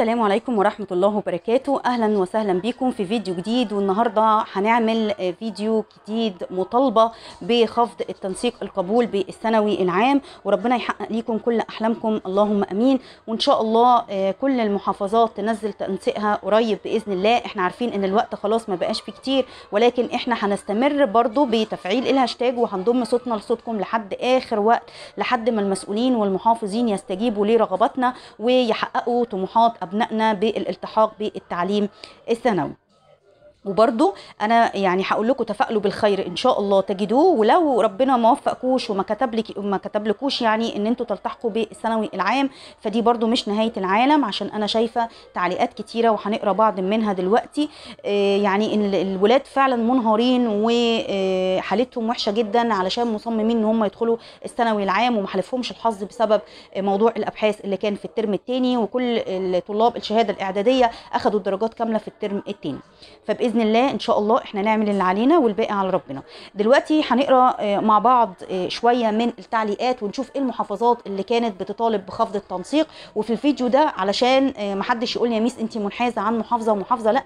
السلام عليكم ورحمة الله وبركاته أهلا وسهلا بكم في فيديو جديد والنهاردة هنعمل فيديو جديد مطالبة بخفض التنسيق القبول بالثانوي العام وربنا يحقق ليكم كل أحلامكم اللهم أمين وإن شاء الله آه، كل المحافظات تنزل تنسيقها قريب بإذن الله احنا عارفين إن الوقت خلاص ما بقاش فيه كتير ولكن احنا هنستمر برضو بتفعيل الهاشتاج وهنضم صوتنا لصوتكم لحد آخر وقت لحد ما المسؤولين والمحافظين يستجيبوا لرغباتنا ويحققوا طموحات أبنائنا بالالتحاق بالتعليم الثانوي وبرضو انا يعني هقول لكم تفائلوا بالخير ان شاء الله تجدوه ولو ربنا ما وفقكوش وما كتب لك ما كتبلكوش يعني ان انتوا تلتحقوا بالثانوي العام فدي برضو مش نهايه العالم عشان انا شايفه تعليقات كتيره وهنقرا بعض منها دلوقتي آه، يعني ان الولاد فعلا منهارين وحالتهم آه، وحشه جدا علشان مصممين ان هم يدخلوا الثانوي العام وما حالفهمش الحظ بسبب موضوع الابحاث اللي كان في الترم الثاني وكل الطلاب الشهاده الاعداديه اخذوا الدرجات كامله في الترم الثاني فباذن باذن الله ان شاء الله احنا نعمل اللي علينا والباقي على ربنا دلوقتي هنقرا آه، مع بعض آه، شويه من التعليقات ونشوف ايه المحافظات اللي كانت بتطالب بخفض التنسيق وفي الفيديو ده علشان آه، محدش يقول لي يا ميس انت منحازه عن محافظه ومحافظه لا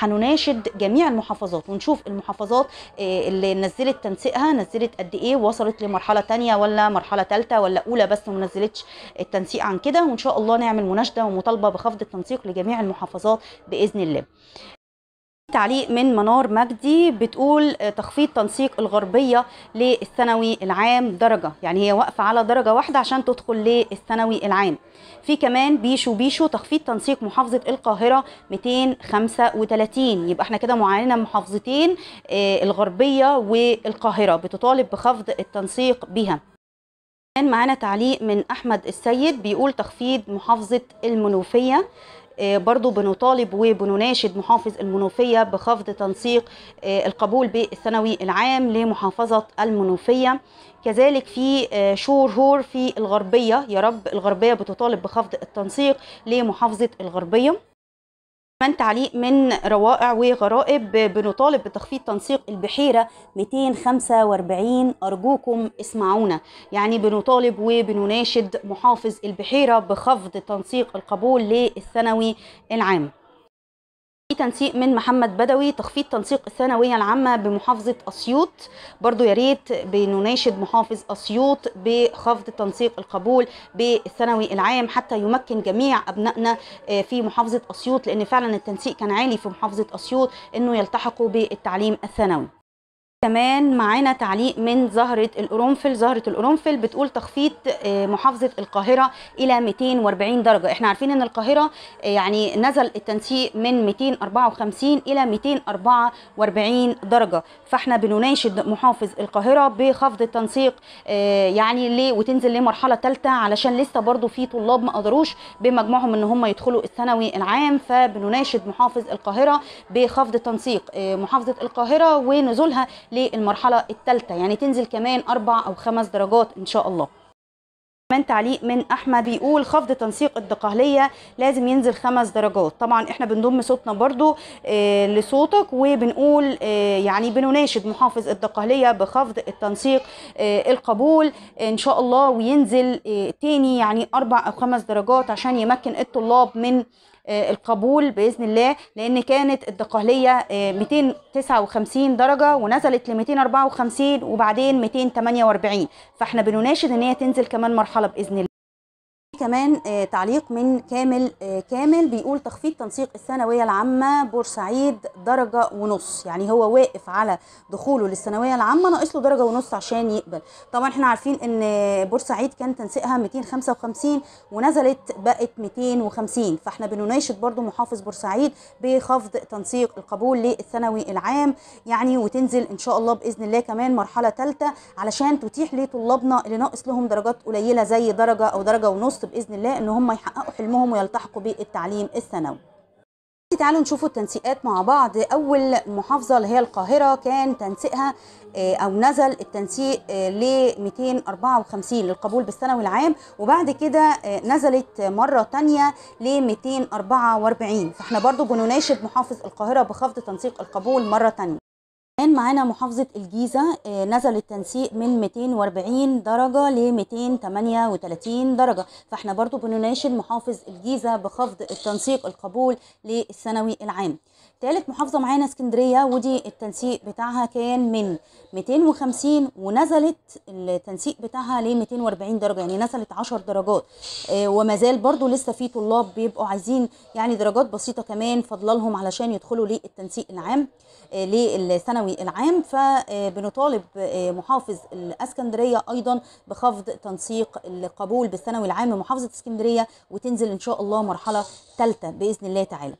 هنناشد جميع المحافظات ونشوف المحافظات اللي نزلت تنسيقها نزلت قد ايه وصلت لمرحله ثانيه ولا مرحله ثالثه ولا اولى بس وما نزلتش التنسيق عن كده وان شاء الله نعمل مناشده ومطالبه بخفض التنسيق لجميع المحافظات باذن الله تعليق من منار مجدي بتقول آه، تخفيض تنسيق الغربيه للثانوي العام درجه يعني هي واقفه على درجه واحده عشان تدخل للثانوي العام في كمان بيشو بيشو تخفيض تنسيق محافظه القاهره 235 يبقى احنا كده معانا محافظتين آه، الغربيه والقاهره بتطالب بخفض التنسيق بها كان معانا تعليق من احمد السيد بيقول تخفيض محافظه المنوفيه آه، برضو بنطالب وبنناشد محافظ المنوفية بخفض تنسيق آه، القبول بالثانوي العام لمحافظة المنوفية كذلك في آه، شور هور في الغربية يا رب الغربية بتطالب بخفض التنسيق لمحافظة الغربية كمان تعليق من روائع وغرائب بنطالب بتخفيض تنسيق البحيرة 245 أرجوكم اسمعونا يعني بنطالب وبنناشد محافظ البحيرة بخفض تنسيق القبول للثانوي العام في تنسيق من محمد بدوي تخفيض تنسيق الثانويه العامه بمحافظه اسيوط برضو يا ريت بنناشد محافظ اسيوط بخفض تنسيق القبول بالثانوي العام حتى يمكن جميع ابنائنا آه، في محافظه اسيوط لان فعلا التنسيق كان عالي في محافظه اسيوط انه يلتحقوا بالتعليم الثانوي كمان معانا تعليق من زهرة القرنفل زهرة القرنفل بتقول تخفيض آه، محافظة القاهرة إلى 240 درجة احنا عارفين أن القاهرة آه، يعني نزل التنسيق من 254 إلى 244 درجة فاحنا بنناشد محافظ القاهرة بخفض التنسيق آه، يعني ليه وتنزل لمرحلة ثالثة علشان لسه برضو في طلاب ما قدروش بمجموعهم أن هم يدخلوا الثانوي العام فبنناشد محافظ القاهرة بخفض تنسيق محافظة القاهرة ونزولها للمرحله الثالثه يعني تنزل كمان اربع او خمس درجات ان شاء الله كمان تعليق من احمد بيقول خفض تنسيق الدقهليه لازم ينزل خمس درجات طبعا احنا بنضم صوتنا برضو آه، لصوتك وبنقول آه، يعني بنناشد محافظ الدقهليه بخفض التنسيق آه، القبول ان شاء الله وينزل تاني يعني اربع او خمس درجات عشان يمكن الطلاب من آه، القبول باذن الله لان كانت الدقهليه 259 آه، درجه ونزلت ل 254 وبعدين 248 فاحنا بنناشد ان هي تنزل كمان مرحله باذن الله كمان آه، تعليق من كامل آه، كامل بيقول تخفيض تنسيق الثانوية العامة بورسعيد درجة ونص يعني هو واقف على دخوله للثانوية العامة ناقص له درجة ونص عشان يقبل طبعا احنا عارفين ان بورسعيد كان تنسيقها 255 ونزلت بقت 250 فاحنا بنناشد برضو محافظ بورسعيد بخفض تنسيق القبول للثانوي العام يعني وتنزل ان شاء الله بإذن الله كمان مرحلة ثالثة علشان تتيح لطلابنا اللي ناقص لهم درجات قليلة زي درجة او درجة ونص يحرصوا باذن الله ان هم يحققوا حلمهم ويلتحقوا بالتعليم الثانوي تعالوا نشوفوا التنسيقات مع بعض اول محافظه اللي هي القاهره كان تنسيقها آه، او نزل التنسيق آه، ل 254 للقبول بالثانوي العام وبعد كده آه، نزلت مره ثانيه ل 244 فاحنا برضو بنناشد محافظ القاهره بخفض تنسيق القبول مره ثانيه كمان معانا محافظة الجيزة آه، نزل التنسيق من 240 درجة ل 238 درجة فاحنا برضو بنناشد محافظ الجيزة بخفض التنسيق القبول للثانوي العام ثالث محافظة معانا اسكندرية ودي التنسيق بتاعها كان من 250 ونزلت التنسيق بتاعها ل 240 درجة يعني نزلت 10 درجات آه، وما زال برضو لسه في طلاب بيبقوا عايزين يعني درجات بسيطة كمان لهم علشان يدخلوا للتنسيق العام آه، للثانوي الثانوي العام فبنطالب آه، آه، محافظ الاسكندريه ايضا بخفض تنسيق القبول بالثانوي العام لمحافظه اسكندريه وتنزل ان شاء الله مرحله ثالثه باذن الله تعالى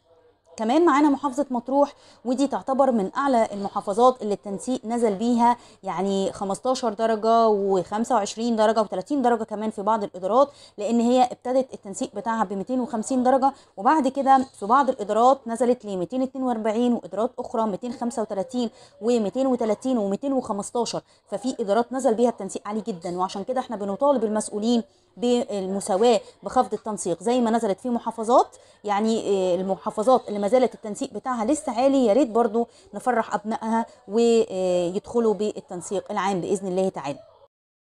كمان معانا محافظة مطروح ودي تعتبر من أعلى المحافظات اللي التنسيق نزل بيها يعني 15 درجة و25 درجة و30 درجة كمان في بعض الإدارات لأن هي ابتدت التنسيق بتاعها ب 250 درجة وبعد كده في بعض الإدارات نزلت ل 242 وإدارات أخرى 235 و230 و215 ففي إدارات نزل بيها التنسيق عالي جدا وعشان كده احنا بنطالب المسؤولين بالمساواه بخفض التنسيق زي ما نزلت في محافظات يعني آه، المحافظات اللي ما زالت التنسيق بتاعها لسه عالي يا ريت برضو نفرح ابنائها ويدخلوا بالتنسيق العام باذن الله تعالى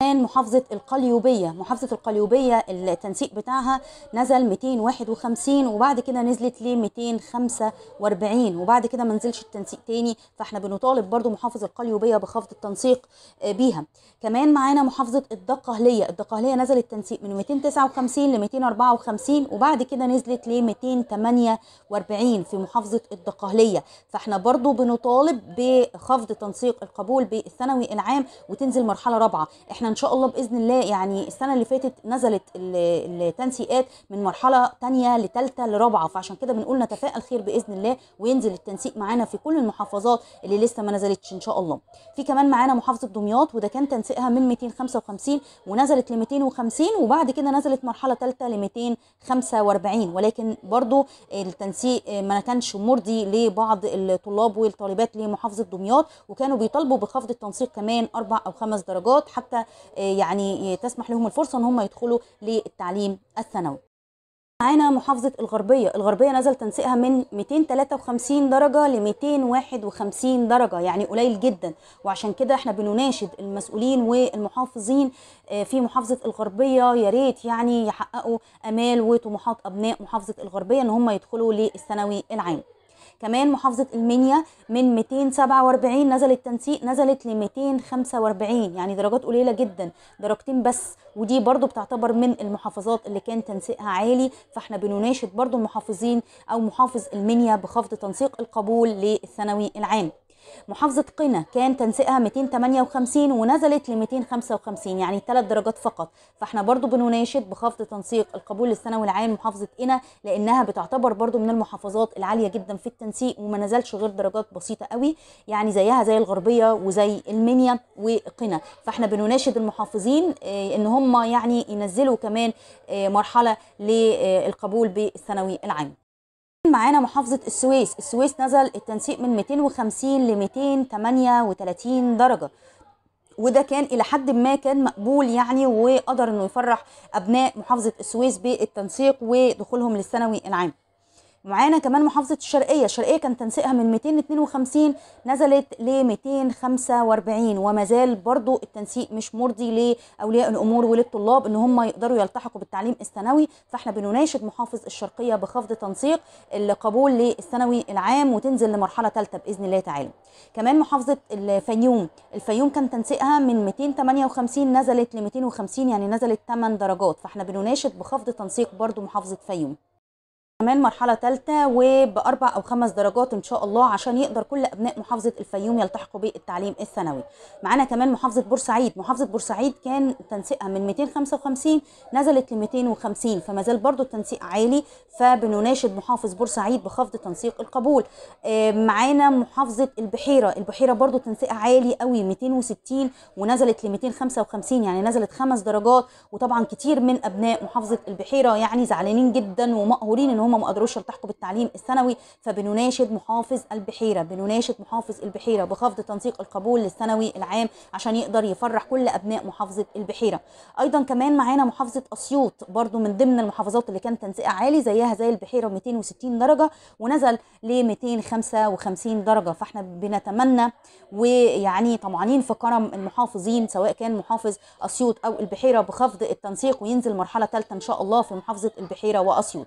كمان محافظة القليوبية محافظة القليوبية التنسيق بتاعها نزل 251 وبعد كده نزلت ل 245 وبعد كده ما نزلش التنسيق تاني فاحنا بنطالب برضو محافظة القليوبية بخفض التنسيق آه، بيها كمان معانا محافظة الدقهلية الدقهلية نزل التنسيق من 259 ل 254 وبعد كده نزلت ل 248 في محافظة الدقهلية فاحنا برضو بنطالب بخفض تنسيق القبول بالثانوي العام وتنزل مرحلة رابعة احنا ان شاء الله باذن الله يعني السنه اللي فاتت نزلت التنسيقات من مرحله ثانيه لثالثه لرابعه فعشان كده بنقول نتفائل خير باذن الله وينزل التنسيق معانا في كل المحافظات اللي لسه ما نزلتش ان شاء الله في كمان معانا محافظه دمياط وده كان تنسيقها من 255 ونزلت ل 250 وبعد كده نزلت مرحله ثالثه ل 245 ولكن برضو التنسيق ما كانش مرضي لبعض الطلاب والطالبات لمحافظه دمياط وكانوا بيطالبوا بخفض التنسيق كمان اربع او خمس درجات حتى آه، يعني آه، تسمح لهم الفرصه ان هم يدخلوا للتعليم الثانوي معانا محافظة الغربية، الغربية نزل تنسيقها من 253 درجة ل 251 درجة يعني قليل جدا وعشان كده احنا بنناشد المسؤولين والمحافظين آه، في محافظة الغربية يا ريت يعني يحققوا آمال وطموحات أبناء محافظة الغربية إن هم يدخلوا للثانوي العام. كمان محافظه المنيا من 247 نزل التنسيق نزلت ل 245 يعني درجات قليله جدا درجتين بس ودي برضو بتعتبر من المحافظات اللي كان تنسيقها عالي فاحنا بنناشد برضو المحافظين او محافظ المنيا بخفض تنسيق القبول للثانوي العام محافظة قنا كان تنسيقها 258 ونزلت ل 255 يعني ثلاث درجات فقط فاحنا برضو بنناشد بخفض تنسيق القبول للثانوي العام محافظة قنا لأنها بتعتبر برضو من المحافظات العالية جدا في التنسيق وما نزلش غير درجات بسيطة قوي يعني زيها زي الغربية وزي المنيا وقنا فاحنا بنناشد المحافظين آه، ان هم يعني ينزلوا كمان آه، مرحلة للقبول بالثانوي العام معانا محافظة السويس السويس نزل التنسيق من 250 ل 238 درجة وده كان الى حد ما كان مقبول يعني وقدر انه يفرح ابناء محافظه السويس بالتنسيق ودخولهم للثانوي العام ومعانا كمان محافظه الشرقيه الشرقيه كان تنسيقها من 252 نزلت ل 245 وما زال برضو التنسيق مش مرضي لاولياء الامور وللطلاب ان هم يقدروا يلتحقوا بالتعليم الثانوي فاحنا بنناشد محافظ الشرقيه بخفض تنسيق القبول للثانوي العام وتنزل لمرحله ثالثه باذن الله تعالى كمان محافظه الفيوم الفيوم كان تنسيقها من 258 نزلت ل 250 يعني نزلت 8 درجات فاحنا بنناشد بخفض تنسيق برضو محافظه فيوم كمان مرحله ثالثه وباربع او خمس درجات ان شاء الله عشان يقدر كل ابناء محافظه الفيوم يلتحقوا بالتعليم الثانوي معانا كمان محافظه بورسعيد محافظه بورسعيد كان تنسيقها من 255 نزلت ل 250 فما زال برضو التنسيق عالي فبنناشد محافظ بورسعيد بخفض تنسيق القبول آه، معانا محافظه البحيره البحيره برضو تنسيقها عالي قوي 260 ونزلت ل 255 يعني نزلت خمس درجات وطبعا كتير من ابناء محافظه البحيره يعني زعلانين جدا ومقهورين ان هم هم ما قدروش يلتحقوا بالتعليم الثانوي فبنناشد محافظ البحيره بنناشد محافظ البحيره بخفض تنسيق القبول للثانوي العام عشان يقدر يفرح كل ابناء محافظه البحيره ايضا كمان معانا محافظه اسيوط برضو من ضمن المحافظات اللي كان تنسيقها عالي زيها زي البحيره 260 درجه ونزل ل 255 درجه فاحنا بنتمنى ويعني طمعانين في كرم المحافظين سواء كان محافظ اسيوط او البحيره بخفض التنسيق وينزل مرحله ثالثه ان شاء الله في محافظه البحيره واسيوط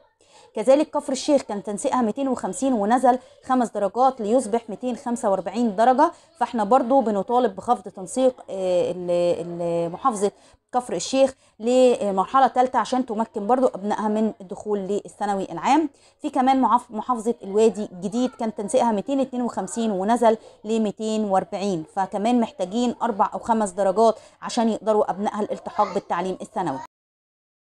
كذلك كفر الشيخ كان تنسيقها 250 ونزل 5 درجات ليصبح 245 درجة فاحنا برضو بنطالب بخفض تنسيق آه، محافظة كفر الشيخ لمرحله ثالثه عشان تمكن برضو ابنائها من الدخول للثانوي العام في كمان محافظه الوادي الجديد كان تنسيقها 252 ونزل ل 240 فكمان محتاجين اربع او خمس درجات عشان يقدروا ابنائها الالتحاق بالتعليم الثانوي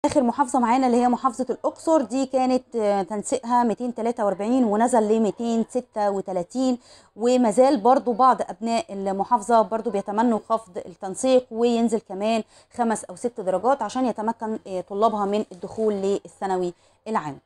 اخر محافظه معانا اللي هي محافظه الاقصر دي كانت آه، تنسيقها 243 ونزل ل 236 وما زال برضو بعض ابناء المحافظه برضو بيتمنوا خفض التنسيق وينزل كمان خمس او ست درجات عشان يتمكن آه، طلابها من الدخول للثانوي العام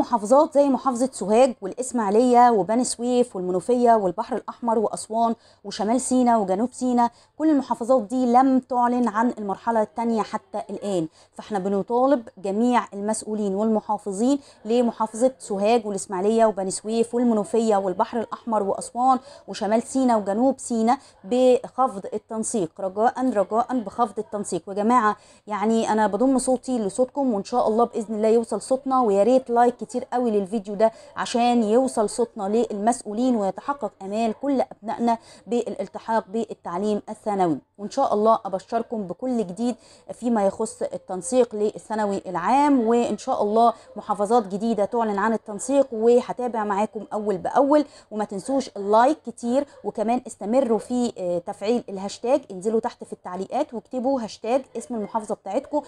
محافظات زي محافظة سوهاج والإسماعيلية وبني سويف والمنوفية والبحر الأحمر وأسوان وشمال سينا وجنوب سينا كل المحافظات دي لم تعلن عن المرحلة الثانية حتى الآن فإحنا بنطالب جميع المسؤولين والمحافظين لمحافظة سوهاج والإسماعيلية وبني سويف والمنوفية والبحر الأحمر وأسوان وشمال سينا وجنوب سينا بخفض التنسيق رجاء رجاء بخفض التنسيق وجماعة يعني أنا بضم صوتي لصوتكم وإن شاء الله بإذن الله يوصل صوتنا ويا ريت لايك كتير قوي للفيديو ده عشان يوصل صوتنا للمسؤولين ويتحقق امال كل ابنائنا بالالتحاق بالتعليم الثانوي وان شاء الله ابشركم بكل جديد فيما يخص التنسيق للثانوي العام وان شاء الله محافظات جديده تعلن عن التنسيق وهتابع معاكم اول باول وما تنسوش اللايك كتير وكمان استمروا في آه، تفعيل الهاشتاج انزلوا تحت في التعليقات واكتبوا هاشتاج اسم المحافظه بتاعتكم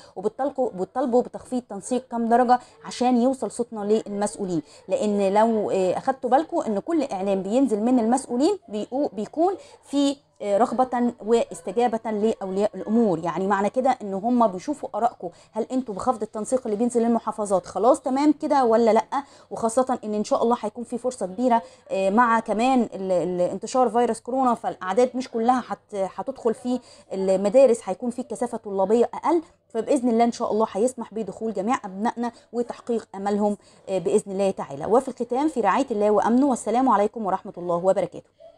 وبتطلبوا بتخفيض تنسيق كام درجه عشان يوصل صوتنا للمسؤولين لان لو آه، اخدتوا بالكم ان كل اعلان بينزل من المسؤولين بيكون في رغبة واستجابة لأولياء الأمور يعني معنى كده إن هم بيشوفوا آرائكم هل أنتوا بخفض التنسيق اللي بينزل للمحافظات خلاص تمام كده ولا لأ وخاصة إن إن شاء الله هيكون في فرصة كبيرة آه، مع كمان انتشار فيروس كورونا فالأعداد مش كلها هتدخل في المدارس هيكون في كثافة طلابية أقل فباذن الله ان شاء الله هيسمح بدخول جميع ابنائنا وتحقيق املهم آه، باذن الله تعالى وفي الختام في رعايه الله وامنه والسلام عليكم ورحمه الله وبركاته